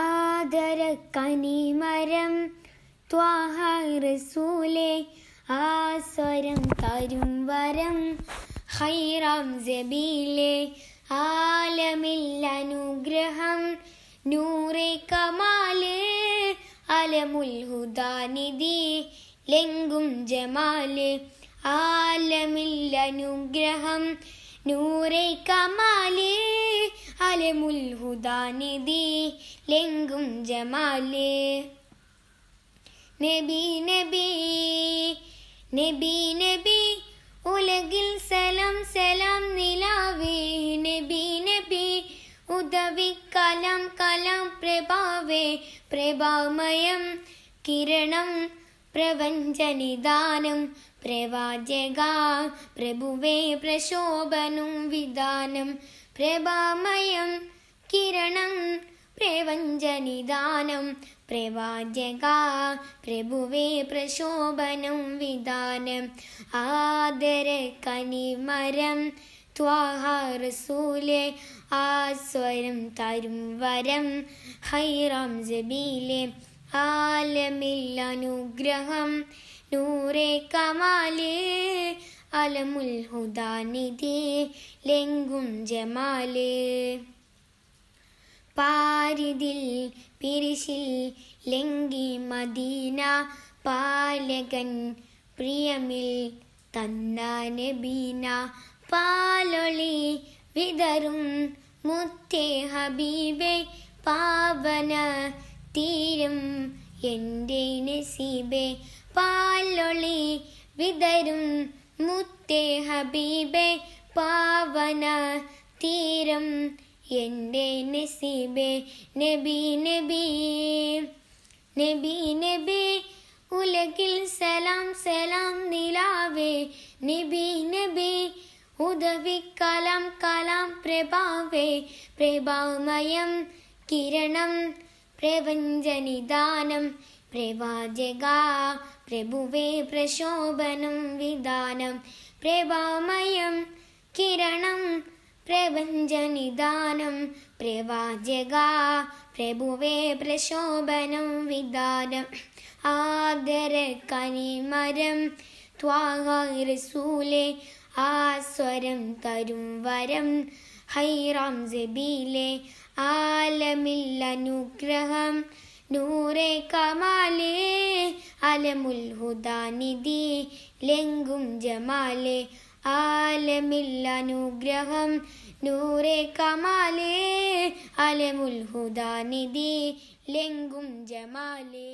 ആദരക്കനിമരം ത്വാഹ റസൂലെ ആസ്വരം തരും വരം ഹൈറാം ജബീലെ ആലമിൽ അനുഗ്രഹം നൂറെ കമാലേ അലമുൽ ഹുദാനിധി ലെങ്കും ജമാലെ ആലമിൽ അനുഗ്രഹം നൂറെ കമാലേ ആലമുൽ ഹുദാനിധി ലെങ്കും ജമാലേ നബി നബി നബി നബി ഉലകിൽ സലം സലം നിലാവേ നബി നബി ഉദവി കലം കലം പ്രഭാവേ പ്രഭാമയം കിരണം പ്രപഞ്ചനിദാനം പ്രവാചക പ്രഭുവേ പ്രശോഭനം വിധാനം പ്രഭാമയം കിരണം പ്രവഞ്ചനിദാനം പ്രവാചക പ്രഭുവേ പ്രശോഭനം വിധാനം ആദര കനിമരം ത്വാഹാറസൂലെ ആസ്വരം തരും വരം ഹൈറാം ജബീലെ ആലമില്ലനുഗ്രഹം നൂറേ കമാലേ ആലമുൽ ഹുദാനിധി ലെങ്കും ജമാലേ പാരിതിൽ പിരിശിൽ ലെങ്കി മദീന പാലകൻ പ്രിയമിൽ തന്നാനെ ബീന പാലൊളി വിതരും മുത്തേ ഹബീബെ പാവന തീരും എൻ്റെ നസീബെ പാലൊളി വിതരും മുത്തേ ഹബീബെ പാവന തീരം എൻ്റെ നസീബെ നബി നബി നബി നബി ഉലകിൽ സലാം സലാം നിലാവേ നബി നബി ഉദവി കലാം കലാം പ്രഭാവേ പ്രഭാമയം കിരണം പ്രപഞ്ചനിദാനം പ്രവാചകാ പ്രഭുവേ പ്രശോഭനം വിധാനം പ്രഭാമയം കിരണം പ്രപഞ്ചനിദാനം പ്രവാചകാ പ്രഭുവേ പ്രശോഭനം വിധാനം കനിമരം ത്വാഹരസൂലെ ആസ്വരം തരും വരം ഹൈറാം ജബീലെ ആലമില്ലനുഗ്രഹം നൂറെ കമാലേ അലമുൽ ഹുദാനിധി ലെങ്കും ജമാലേ ആലമില്ലനുഗ്രഹം നൂറെ കമാലേ അലമുൽ ഹുദാനിധി ലെങ്കും ജമാലേ